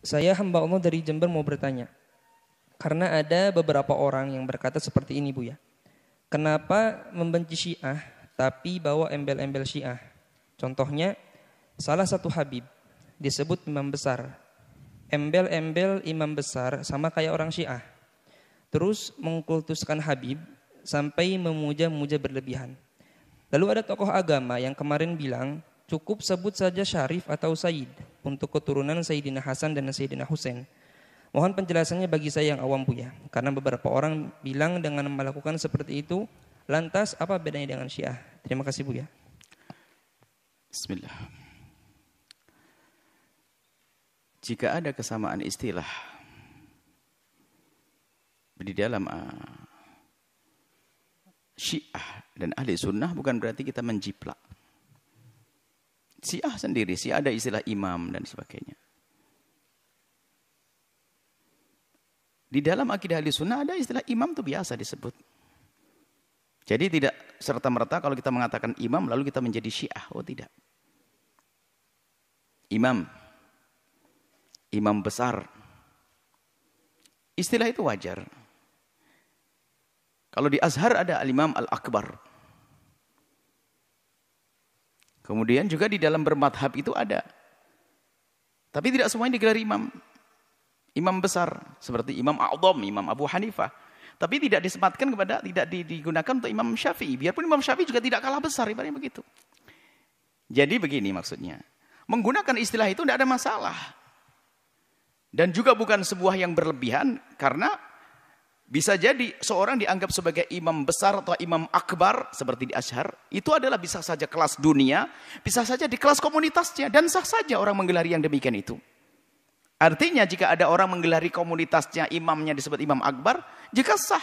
Saya hamba Allah dari Jember mau bertanya. Karena ada beberapa orang yang berkata seperti ini Bu ya. Kenapa membenci Syiah tapi bawa embel-embel Syiah? Contohnya salah satu Habib disebut imam besar. Embel-embel imam besar sama kayak orang Syiah. Terus mengkultuskan Habib sampai memuja-muja berlebihan. Lalu ada tokoh agama yang kemarin bilang, cukup sebut saja syarif atau said untuk keturunan Sayyidina Hasan dan Sayyidina Husain. Mohon penjelasannya bagi saya yang awam punya, karena beberapa orang bilang dengan melakukan seperti itu, lantas apa bedanya dengan Syiah? Terima kasih Bu ya. Bismillah. Jika ada kesamaan istilah di dalam uh, Syiah dan Ahli Sunnah bukan berarti kita menjiplak. Syiah sendiri, Syiah ada istilah imam dan sebagainya. Di dalam akidah ahli sunnah ada istilah imam itu biasa disebut. Jadi tidak serta-merta kalau kita mengatakan imam lalu kita menjadi syiah. Oh tidak. Imam. Imam besar. Istilah itu wajar. Kalau di Azhar ada al-imam al-akbar. Kemudian juga di dalam bermadhab itu ada. Tapi tidak semuanya digelar imam. Imam besar seperti Imam A'dham, Imam Abu Hanifah. Tapi tidak disematkan kepada, tidak digunakan untuk Imam Syafi'i. Biarpun Imam Syafi'i juga tidak kalah besar, ibaratnya begitu. Jadi begini maksudnya. Menggunakan istilah itu tidak ada masalah. Dan juga bukan sebuah yang berlebihan karena bisa jadi seorang dianggap sebagai imam besar atau imam akbar seperti di Ashar. Itu adalah bisa saja kelas dunia, bisa saja di kelas komunitasnya. Dan sah saja orang menggelari yang demikian itu. Artinya jika ada orang menggelari komunitasnya, imamnya disebut imam akbar, jika sah.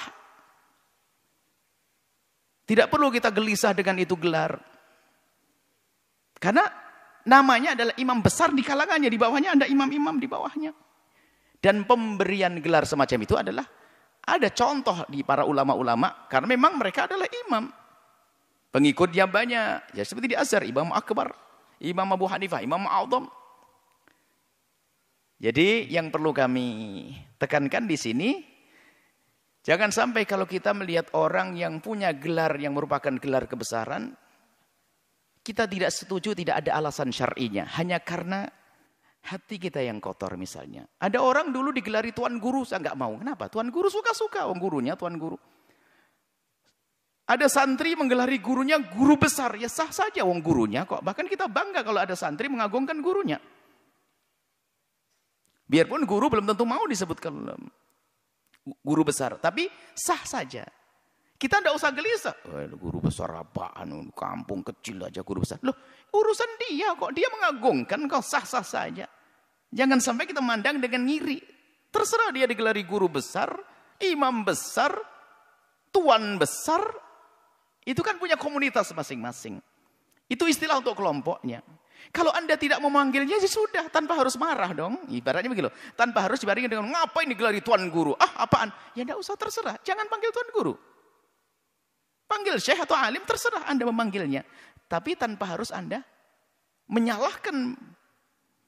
Tidak perlu kita gelisah dengan itu gelar. Karena namanya adalah imam besar di kalangannya, di bawahnya ada imam-imam di bawahnya. Dan pemberian gelar semacam itu adalah ada contoh di para ulama-ulama karena memang mereka adalah imam. Pengikutnya banyak. Ya seperti di Azhar, Imam Akbar, Imam Abu Hanifah, Imam A'udham. Jadi yang perlu kami tekankan di sini jangan sampai kalau kita melihat orang yang punya gelar yang merupakan gelar kebesaran kita tidak setuju tidak ada alasan syar'inya hanya karena hati kita yang kotor misalnya. Ada orang dulu digelari tuan guru, saya nggak mau. Kenapa? Tuan guru suka-suka, orang oh, gurunya tuan guru. Ada santri menggelari gurunya guru besar, ya sah saja wong gurunya kok. Bahkan kita bangga kalau ada santri mengagungkan gurunya. Biarpun guru belum tentu mau disebutkan um, guru besar, tapi sah saja. Kita tidak usah gelisah. Oh, guru besar apaan? Kampung kecil aja guru besar. Loh, urusan dia kok. Dia mengagungkan kok sah-sah saja. Jangan sampai kita mandang dengan ngiri. Terserah dia digelari guru besar, imam besar, tuan besar. Itu kan punya komunitas masing-masing. Itu istilah untuk kelompoknya. Kalau anda tidak memanggilnya ya sudah, tanpa harus marah dong. Ibaratnya begitu. Tanpa harus dibaringin dengan ngapain digelari tuan guru. Ah apaan? Ya tidak usah terserah. Jangan panggil tuan guru. Panggil syekh atau alim terserah anda memanggilnya. Tapi tanpa harus anda menyalahkan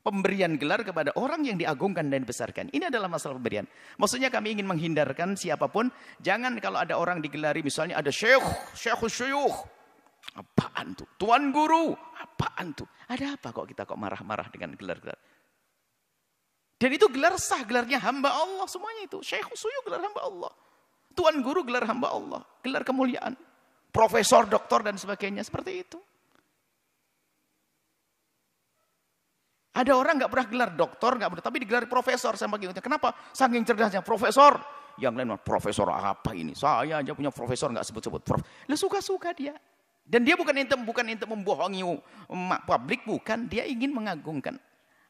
pemberian gelar kepada orang yang diagungkan dan dibesarkan. Ini adalah masalah pemberian. Maksudnya kami ingin menghindarkan siapapun. Jangan kalau ada orang digelari misalnya ada syekh, syekh syuyuh. Apaan tuh? Tuan guru, apaan tuh? Ada apa kok kita kok marah-marah dengan gelar-gelar? Dan itu gelar sah, gelarnya hamba Allah semuanya itu. Syekh syuyuh gelar hamba Allah. Tuan guru gelar hamba Allah, gelar kemuliaan. Profesor, doktor dan sebagainya seperti itu. Ada orang nggak pernah gelar doktor, nggak pernah, tapi digelar profesor sama gitu. Kenapa? Saking cerdasnya profesor. Yang lain profesor apa ini? Saya aja punya profesor nggak sebut-sebut prof. Lu suka-suka dia. Dan dia bukan intem, bukan intem membohongi publik, bukan. Dia ingin mengagungkan.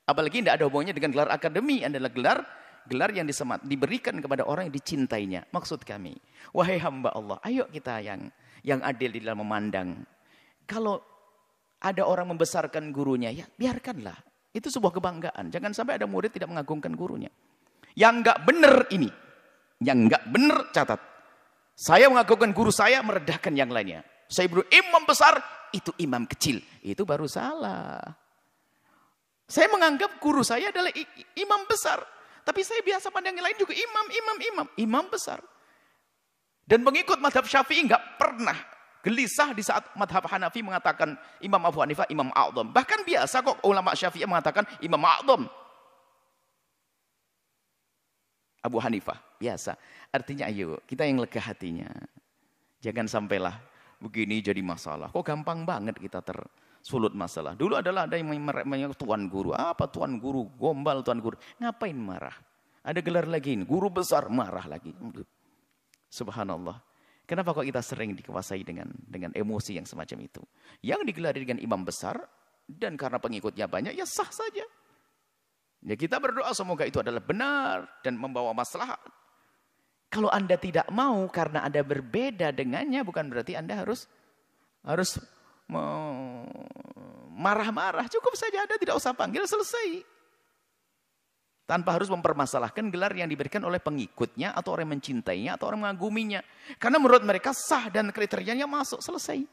Apalagi tidak ada hubungannya dengan gelar akademi, adalah gelar gelar yang disemat, diberikan kepada orang yang dicintainya. Maksud kami, wahai hamba Allah, ayo kita yang yang adil di dalam memandang. Kalau ada orang membesarkan gurunya, ya biarkanlah. Itu sebuah kebanggaan. Jangan sampai ada murid tidak mengagungkan gurunya. Yang nggak benar ini. Yang nggak benar catat. Saya mengagungkan guru saya meredahkan yang lainnya. Saya berdua imam besar, itu imam kecil. Itu baru salah. Saya menganggap guru saya adalah imam besar. Tapi saya biasa pandang yang lain juga imam, imam, imam. Imam besar. Dan mengikut madhab syafi'i enggak pernah gelisah di saat madhab Hanafi mengatakan Imam Abu Hanifah Imam A'zam. Bahkan biasa kok ulama Syafi'i mengatakan Imam A'zam. Abu Hanifah, biasa. Artinya ayo, kita yang lega hatinya. Jangan sampailah begini jadi masalah. Kok gampang banget kita tersulut masalah. Dulu adalah ada yang menyebut tuan guru. Apa tuan guru? Gombal tuan guru. Ngapain marah? Ada gelar lagi ini. Guru besar marah lagi. Subhanallah. Kenapa kok kita sering dikuasai dengan dengan emosi yang semacam itu? Yang digelari dengan imam besar dan karena pengikutnya banyak ya sah saja. Ya kita berdoa semoga itu adalah benar dan membawa maslahat. Kalau Anda tidak mau karena Anda berbeda dengannya bukan berarti Anda harus harus marah-marah. Cukup saja Anda tidak usah panggil selesai tanpa harus mempermasalahkan gelar yang diberikan oleh pengikutnya atau orang yang mencintainya atau orang mengaguminya. Karena menurut mereka sah dan kriterianya masuk selesai.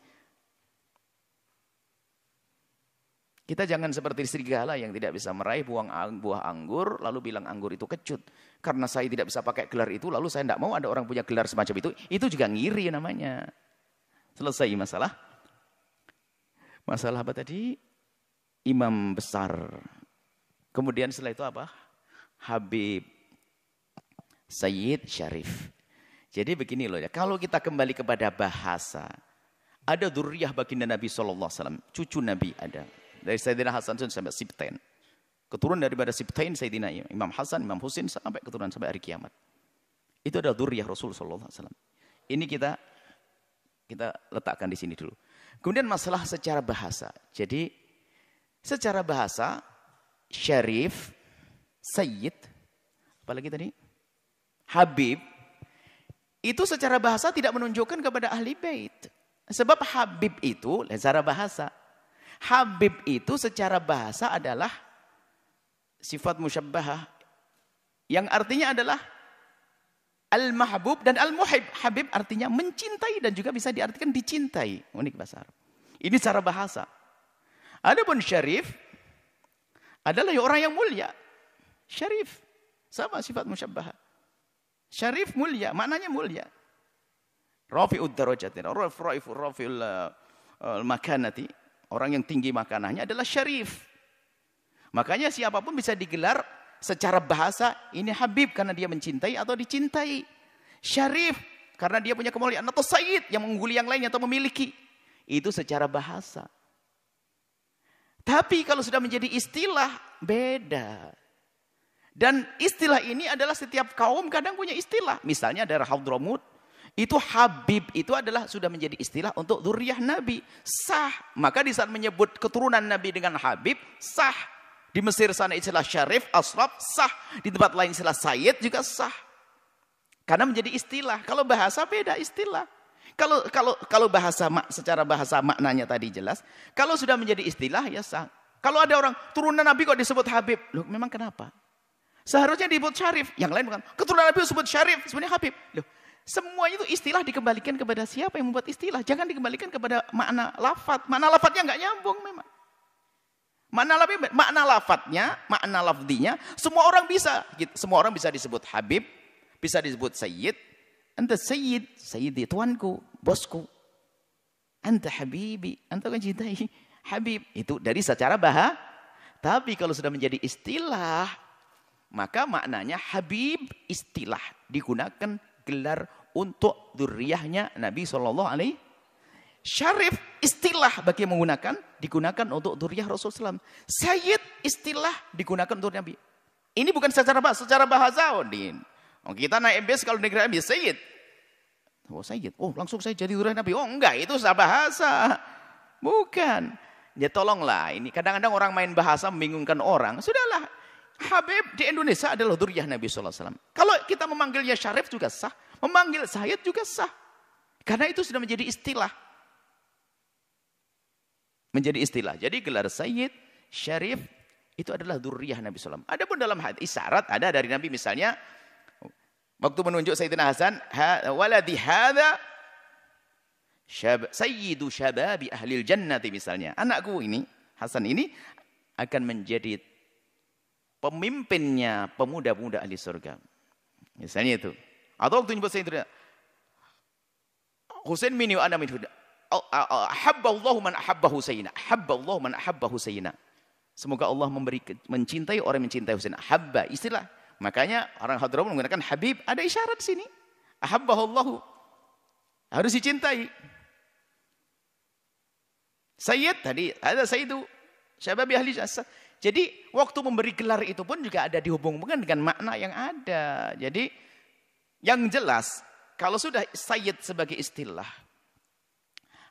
Kita jangan seperti serigala yang tidak bisa meraih buang buah anggur lalu bilang anggur itu kecut. Karena saya tidak bisa pakai gelar itu lalu saya tidak mau ada orang punya gelar semacam itu. Itu juga ngiri namanya. Selesai masalah. Masalah apa tadi? Imam besar. Kemudian setelah itu apa? Habib Sayyid Syarif. Jadi begini loh ya, kalau kita kembali kepada bahasa, ada duriyah baginda Nabi SAW, cucu Nabi ada. Dari Sayyidina Hasan sampai Sibtain. Keturunan daripada Sibtain Sayyidina Imam Hasan, Imam Husin sampai keturunan sampai hari kiamat. Itu adalah duriyah Rasul SAW. Ini kita kita letakkan di sini dulu. Kemudian masalah secara bahasa. Jadi secara bahasa Syarif Sayyid, apalagi tadi? Habib. Itu secara bahasa tidak menunjukkan kepada ahli bait. Sebab Habib itu, secara bahasa. Habib itu secara bahasa adalah sifat musyabbahah. Yang artinya adalah Al-Mahbub dan Al-Muhib. Habib artinya mencintai dan juga bisa diartikan dicintai. Unik bahasa Arab. Ini secara bahasa. Adapun syarif adalah orang yang mulia. Syarif. Sama sifat musyabbah. Syarif mulia, maknanya mulia. Rafi'ud darajatin, rafi'ul rafi'ul eh, makanati, orang yang tinggi makanannya adalah syarif. Makanya siapapun bisa digelar secara bahasa ini habib karena dia mencintai atau dicintai. Syarif karena dia punya kemuliaan atau sayyid yang mengguli yang lainnya atau memiliki. Itu secara bahasa. Tapi kalau sudah menjadi istilah beda. Dan istilah ini adalah setiap kaum kadang punya istilah. Misalnya daerah Hadramaut itu Habib itu adalah sudah menjadi istilah untuk zuriyah Nabi. Sah. Maka di saat menyebut keturunan Nabi dengan Habib, sah. Di Mesir sana istilah Syarif, Asraf, sah. Di tempat lain istilah Sayyid juga sah. Karena menjadi istilah. Kalau bahasa beda istilah. Kalau kalau kalau bahasa mak secara bahasa maknanya tadi jelas, kalau sudah menjadi istilah ya sah. Kalau ada orang turunan Nabi kok disebut Habib, loh memang kenapa? Seharusnya disebut syarif. Yang lain bukan. Keturunan Nabi disebut syarif. Sebenarnya Habib. Loh, semuanya itu istilah dikembalikan kepada siapa yang membuat istilah. Jangan dikembalikan kepada makna lafat. Makna lafatnya nggak nyambung memang. Makna, lafad, makna lafatnya, makna lafdinya, semua orang bisa. Gitu. Semua orang bisa disebut Habib, bisa disebut Sayyid. Anta Sayyid, Sayyidi, tuanku, bosku. Anta Habibi, anta cintai. Habib. Itu dari secara bahasa. Tapi kalau sudah menjadi istilah, maka maknanya Habib istilah digunakan gelar untuk zuriyahnya Nabi Shallallahu Alaihi Syarif istilah bagi yang menggunakan digunakan untuk zuriyah Rasulullah SAW. Sayyid istilah digunakan untuk Nabi. Ini bukan secara bahasa, secara bahasa. Oh, Oh, kita naik MBS kalau negara Nabi Sayyid. Oh Sayyid, oh langsung saya jadi zuriyah Nabi. Oh enggak, itu secara bahasa. Bukan. Ya tolonglah ini kadang-kadang orang main bahasa membingungkan orang. Sudahlah, Habib di Indonesia adalah duriah Nabi SAW. Kalau kita memanggilnya Syarif juga sah. Memanggil Sayyid juga sah. Karena itu sudah menjadi istilah. Menjadi istilah. Jadi gelar Sayyid, Syarif, itu adalah duriah Nabi SAW. Ada pun dalam hadis syarat ada dari Nabi misalnya. Waktu menunjuk Sayyidina Hasan. Waladi hadha syab, sayyidu syababi ahlil jannati misalnya. Anakku ini, Hasan ini akan menjadi pemimpinnya pemuda-pemuda ahli surga. Misalnya itu. Atau waktu nyebut Sayyidina Husain bin ana min huda. Ahabba Allah man ahabba Husayna, Ahabba Allah man ahabba Husayna. Semoga Allah memberi mencintai orang yang mencintai Husain. Habba istilah. Makanya orang Hadramaut menggunakan Habib. Ada isyarat sini. Ahabba Allah. Harus dicintai. Sayyid tadi ada Sayyidu. Syababi ahli jasa. Jadi waktu memberi gelar itu pun juga ada dihubungkan dengan makna yang ada. Jadi yang jelas kalau sudah sayyid sebagai istilah,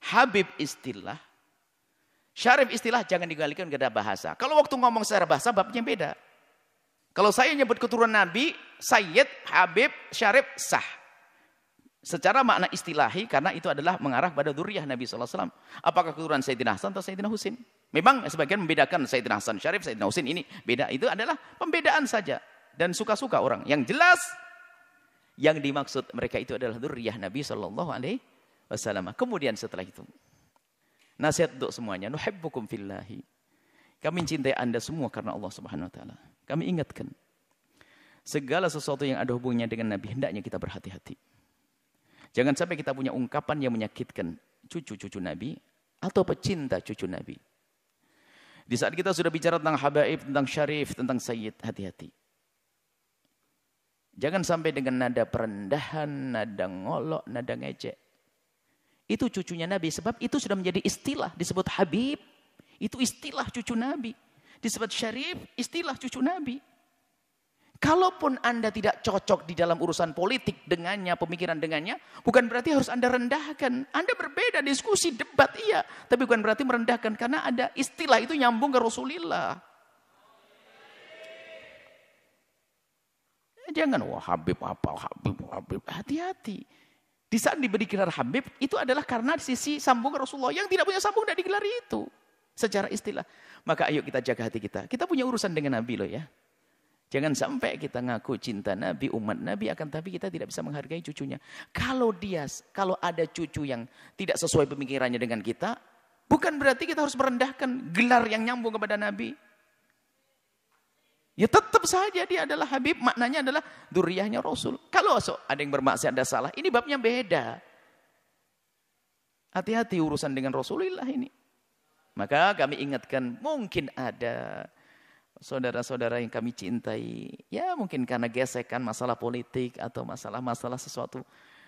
habib istilah, syarif istilah jangan digalikan ke bahasa. Kalau waktu ngomong secara bahasa babnya beda. Kalau saya nyebut keturunan Nabi, sayyid, habib, syarif, sah. Secara makna istilahi karena itu adalah mengarah pada duriah Nabi SAW. Apakah keturunan Sayyidina Hasan atau Sayyidina Husin? Memang sebagian membedakan Sayyidina Hasan Syarif, Sayyidina Husin ini beda. Itu adalah pembedaan saja. Dan suka-suka orang. Yang jelas, yang dimaksud mereka itu adalah durriyah Nabi Shallallahu Alaihi Wasallam. Kemudian setelah itu, nasihat untuk semuanya. Nuhibbukum fillahi. Kami cintai anda semua karena Allah Subhanahu Wa Taala. Kami ingatkan, segala sesuatu yang ada hubungannya dengan Nabi, hendaknya kita berhati-hati. Jangan sampai kita punya ungkapan yang menyakitkan cucu-cucu Nabi atau pecinta cucu Nabi. Di saat kita sudah bicara tentang habaib, tentang syarif, tentang sayyid, hati-hati. Jangan sampai dengan nada perendahan, nada ngolok, nada ngecek. Itu cucunya Nabi. Sebab itu sudah menjadi istilah. Disebut Habib. Itu istilah cucu Nabi. Disebut Syarif, istilah cucu Nabi. Kalaupun Anda tidak cocok di dalam urusan politik dengannya, pemikiran dengannya, bukan berarti harus Anda rendahkan. Anda berbeda, diskusi, debat, iya. Tapi bukan berarti merendahkan, karena ada istilah itu nyambung ke Rasulullah. Eh, jangan, wah Habib apa, Habib, Habib. Hati-hati. Di saat diberi gelar Habib, itu adalah karena di sisi sambung Rasulullah. Yang tidak punya sambung dari digelar itu. Secara istilah. Maka ayo kita jaga hati kita. Kita punya urusan dengan Nabi loh ya. Jangan sampai kita ngaku cinta Nabi, umat Nabi akan tapi kita tidak bisa menghargai cucunya. Kalau dia, kalau ada cucu yang tidak sesuai pemikirannya dengan kita, bukan berarti kita harus merendahkan gelar yang nyambung kepada Nabi. Ya tetap saja dia adalah Habib, maknanya adalah duriahnya Rasul. Kalau so, ada yang bermaksud ada salah, ini babnya beda. Hati-hati urusan dengan Rasulullah ini. Maka kami ingatkan, mungkin ada saudara-saudara yang kami cintai. Ya mungkin karena gesekan masalah politik atau masalah-masalah sesuatu.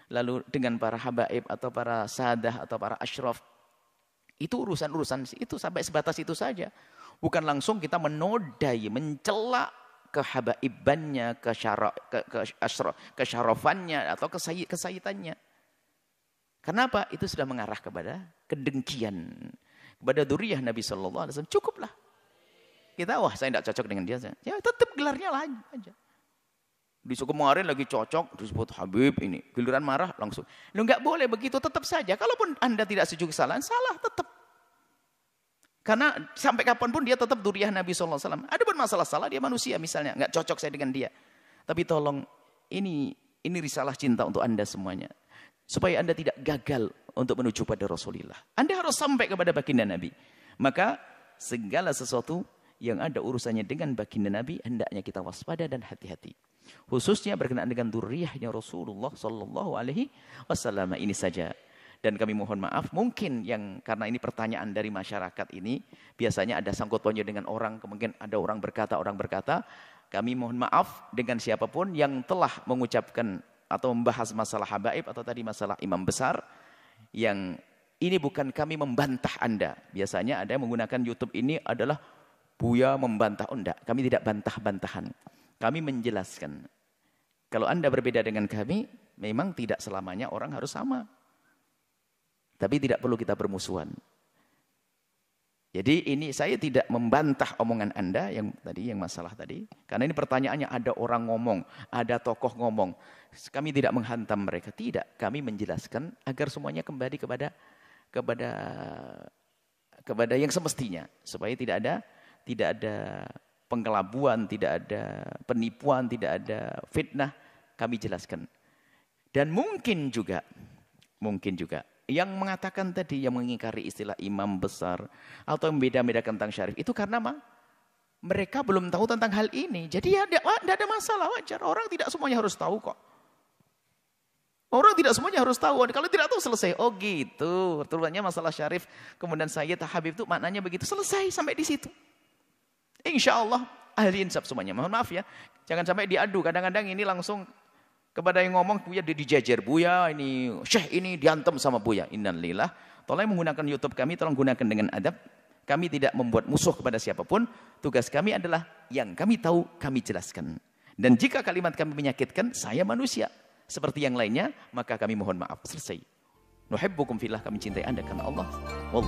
Lalu dengan para habaib atau para sadah atau para ashraf. Itu urusan-urusan itu sampai sebatas itu saja. Bukan langsung kita menodai, mencela kehabaibannya, habaibannya, ke, ke, ke syarafannya atau kesayi, kesayitannya. Kenapa? Itu sudah mengarah kepada kedengkian. Kepada duriah Nabi Sallallahu Alaihi Wasallam. Cukuplah kita wah saya tidak cocok dengan dia. Ya tetap gelarnya lain aja. Di kemarin lagi cocok disebut Habib ini. Giliran marah langsung. Lu nggak boleh begitu tetap saja. Kalaupun Anda tidak sejuk kesalahan, salah tetap. Karena sampai kapanpun dia tetap duriah Nabi Alaihi Wasallam. Ada pun masalah salah dia manusia misalnya. Nggak cocok saya dengan dia. Tapi tolong ini ini risalah cinta untuk anda semuanya. Supaya anda tidak gagal untuk menuju pada Rasulullah. Anda harus sampai kepada baginda Nabi. Maka segala sesuatu yang ada urusannya dengan baginda Nabi hendaknya kita waspada dan hati-hati. Khususnya berkenaan dengan duriyahnya Rasulullah Sallallahu Alaihi Wasallam ini saja. Dan kami mohon maaf, mungkin yang karena ini pertanyaan dari masyarakat ini, biasanya ada sangkut pautnya dengan orang, kemungkinan ada orang berkata, orang berkata, kami mohon maaf dengan siapapun yang telah mengucapkan atau membahas masalah habaib atau tadi masalah imam besar, yang ini bukan kami membantah Anda. Biasanya ada yang menggunakan YouTube ini adalah Buya membantah, oh enggak, kami tidak bantah-bantahan. Kami menjelaskan. Kalau Anda berbeda dengan kami, memang tidak selamanya orang harus sama. Tapi tidak perlu kita bermusuhan. Jadi ini saya tidak membantah omongan Anda yang tadi yang masalah tadi karena ini pertanyaannya ada orang ngomong, ada tokoh ngomong. Kami tidak menghantam mereka, tidak. Kami menjelaskan agar semuanya kembali kepada kepada kepada yang semestinya supaya tidak ada tidak ada pengelabuan, tidak ada penipuan, tidak ada fitnah, kami jelaskan. Dan mungkin juga, mungkin juga, yang mengatakan tadi, yang mengingkari istilah imam besar, atau beda bedakan tentang syarif, itu karena apa? Mereka belum tahu tentang hal ini. Jadi ya ah, tidak ada masalah, wajar. Orang tidak semuanya harus tahu kok. Orang tidak semuanya harus tahu. Kalau tidak tahu selesai. Oh gitu. Terutamanya masalah syarif. Kemudian saya Habib itu maknanya begitu. Selesai sampai di situ. Insya Allah ahli insaf semuanya. Mohon maaf ya, jangan sampai diadu. Kadang-kadang ini langsung kepada yang ngomong, Buya di dijajar, Buya ini, Syekh ini diantem sama Buya. Innalillah. Tolong menggunakan Youtube kami, tolong gunakan dengan adab. Kami tidak membuat musuh kepada siapapun. Tugas kami adalah yang kami tahu kami jelaskan. Dan jika kalimat kami menyakitkan, saya manusia. Seperti yang lainnya, maka kami mohon maaf. Selesai. Nuhibbukum fillah, kami cintai anda karena Allah.